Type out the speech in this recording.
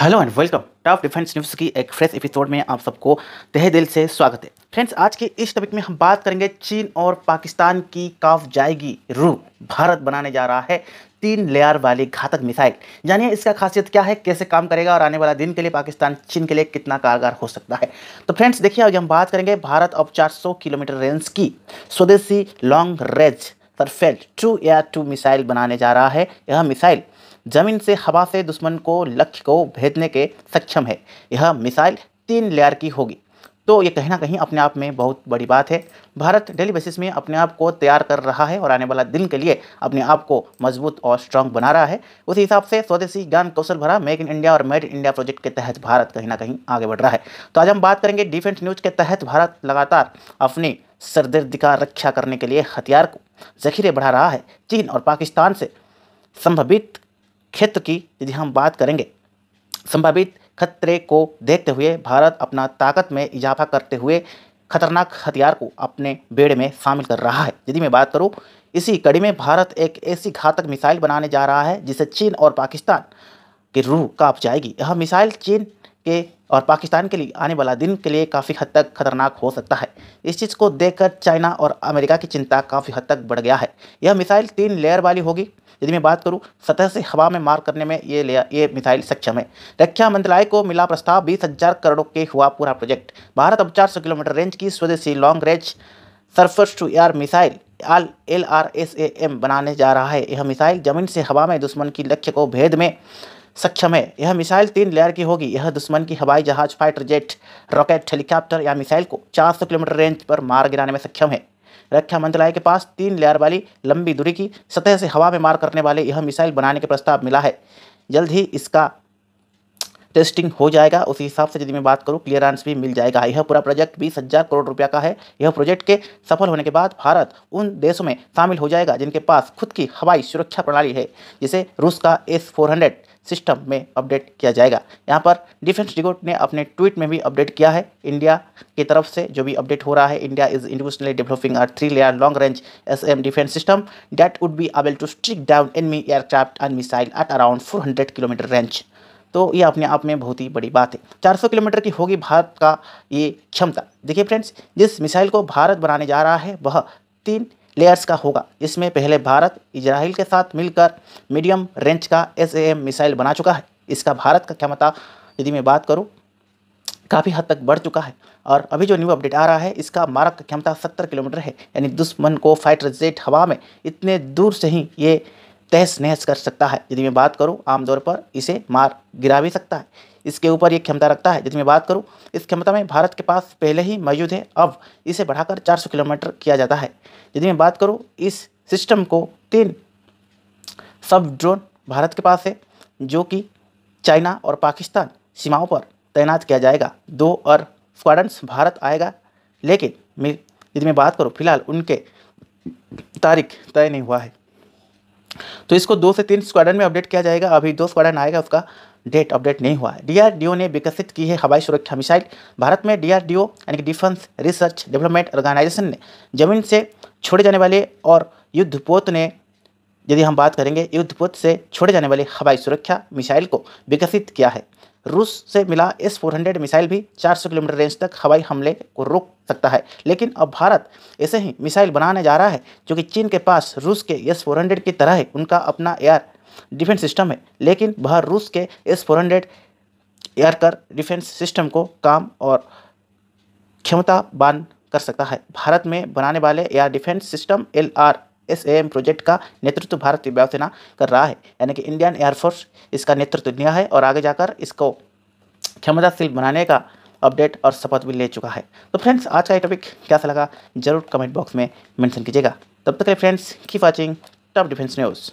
hello and welcome top defence news की एक fresh episode में आप सबको तह दिल से स्वागत है फ्रेंड्स आज के इस टॉपिक में हम बात करेंगे चीन और पाकिस्तान की काफ जाएगी रूप भारत बनाने जा रहा है तीन लेयर वाली घातक मिसाइल यानी इसका खासियत क्या है कैसे काम करेगा और आने वाला दिन के लिए पाकिस्तान चीन के लिए कितना कारगर हो सकता है तो फ्रेंड्स देखिए अभी हम बात करेंगे भारत अब चार किलोमीटर रेंज की स्वदेशी long range surface to air to missile बनाने जा रहा है यह मिसाइल जमीन से हवा से दुश्मन को लक्ष्य को भेजने के सक्षम है यह मिसाइल तीन लेयर की होगी तो ये कहीं ना कहीं अपने आप में बहुत बड़ी बात है भारत डेली बेसिस में अपने आप को तैयार कर रहा है और आने वाला दिन के लिए अपने आप को मजबूत और स्ट्रांग बना रहा है उसी हिसाब से स्वदेशी ज्ञान कौशल भरा मेक इन इंडिया और मेड इन इंडिया प्रोजेक्ट के तहत भारत कहीं ना कहीं आगे बढ़ रहा है तो आज हम बात करेंगे डिफेंस न्यूज के तहत भारत लगातार अपनी सरदर्द का रक्षा करने के लिए हथियार को जखीरे बढ़ा रहा है चीन और पाकिस्तान से संभवित क्षेत्र की यदि हम बात करेंगे संभावित खतरे को देखते हुए भारत अपना ताकत में इजाफा करते हुए खतरनाक हथियार को अपने बेड़े में शामिल कर रहा है यदि मैं बात करूँ इसी कड़ी में भारत एक ऐसी घातक मिसाइल बनाने जा रहा है जिसे चीन और पाकिस्तान की रूह कांप जाएगी यह मिसाइल चीन के और पाकिस्तान के लिए आने वाला दिन के लिए काफ़ी हद तक खतरनाक हो सकता है इस चीज़ को देखकर चाइना और अमेरिका की चिंता काफ़ी हद तक बढ़ गया है यह मिसाइल तीन लेयर वाली होगी यदि मैं बात करूँ सतह से हवा में मार करने में ये ये मिसाइल सक्षम है रक्षा मंत्रालय को मिला प्रस्ताव बीस हज़ार करोड़ के हुआ पूरा प्रोजेक्ट भारत अब चार किलोमीटर रेंज की स्वदेशी long range surface to air missile आल L R S A M बनाने जा रहा है यह मिसाइल जमीन से हवा में दुश्मन की लक्ष्य को भेद में सक्षम है यह मिसाइल तीन लेयर की होगी यह दुश्मन की हवाई जहाज फाइटर जेट रॉकेट हेलीकॉप्टर या मिसाइल को 400 किलोमीटर रेंज पर मार गिराने में सक्षम है रक्षा मंत्रालय के पास तीन लेयर वाली लंबी दूरी की सतह से हवा में मार करने वाले यह मिसाइल बनाने के प्रस्ताव मिला है जल्द ही इसका टेस्टिंग हो जाएगा उसी हिसाब से यदि मैं बात करूँ क्लियरेंस भी मिल जाएगा यह पूरा प्रोजेक्ट बीस हज़ार करोड़ रुपया का है यह प्रोजेक्ट के सफल होने के बाद भारत उन देशों में शामिल हो जाएगा जिनके पास खुद की हवाई सुरक्षा प्रणाली है जिसे रूस का एस फोर हंड्रेड सिस्टम में अपडेट किया जाएगा यहाँ पर डिफेंस डिगोट ने अपने ट्वीट में भी अपडेट किया है इंडिया की तरफ से जो भी अपडेट हो रहा है India is individually developing a three layer long range S M defence system that would be able to strike down enemy aircraft and missile at around four hundred kilometre range तो ये अपने आप में बहुत ही बड़ी बात है 400 किलोमीटर की होगी भारत का ये क्षमता देखिए फ्रेंड्स जिस मिसाइल को भारत बनाने जा रहा है वह तीन लेयर्स का होगा इसमें पहले भारत इजराइल के साथ मिलकर मीडियम रेंज का एस मिसाइल बना चुका है इसका भारत का क्षमता यदि मैं बात करूँ काफ़ी हद तक बढ़ चुका है और अभी जो न्यू अपडेट आ रहा है इसका मारक क्षमता सत्तर किलोमीटर है यानी दुश्मन को फाइटर जेट हवा में इतने दूर से ही ये तहस नहस कर सकता है यदि मैं बात करूँ आमतौर पर इसे मार गिरा भी सकता है इसके ऊपर ये क्षमता रखता है यदि मैं बात करूँ इस क्षमता में भारत के पास पहले ही मौजूद है अब इसे बढ़ाकर 400 किलोमीटर किया जाता है यदि मैं बात करूँ इस सिस्टम को तीन सब ड्रोन भारत के पास है जो कि चाइना और पाकिस्तान सीमाओं पर तैनात किया जाएगा दो और स्क्वाडन्स भारत आएगा लेकिन यदि मैं बात करूँ फिलहाल उनके तारीख तय नहीं हुआ है तो इसको दो से तीन स्क्वाडन में अपडेट किया जाएगा अभी दो स्क्वाडन आएगा उसका डेट अपडेट नहीं हुआ है डीआरडीओ ने विकसित की है हवाई सुरक्षा मिसाइल भारत में डीआरडीओ यानी कि डिफेंस रिसर्च डेवलपमेंट ऑर्गेनाइजेशन ने जमीन से छोड़े जाने वाले और युद्धपोत ने यदि हम बात करेंगे युद्धपोत से छोड़े जाने वाले हवाई सुरक्षा मिसाइल को विकसित किया है रूस से मिला एस हंड्रेड मिसाइल भी 400 किलोमीटर रेंज तक हवाई हमले को रोक सकता है लेकिन अब भारत ऐसे ही मिसाइल बनाने जा रहा है जो कि चीन के पास रूस के एस हंड्रेड की तरह ही उनका अपना एयर डिफेंस सिस्टम है लेकिन वह रूस के एस फोर एयर एयरकर डिफेंस सिस्टम को काम और क्षमतावान कर सकता है भारत में बनाने वाले air defence system L R S project का नेतृत्व भारतीय वायुसेना कर रहा है यानी कि इंडियन एयरफोर्स इसका नेतृत्व दिया है और आगे जाकर इसको क्षमताशील बनाने का अपडेट और शपथ भी ले चुका है तो फ्रेंड्स आज का ये टॉपिक कैसा लगा जरूर कमेंट बॉक्स में मेंशन कीजिएगा तब तक फ्रेंड्स की वॉचिंग टॉप डिफेंस न्यूज़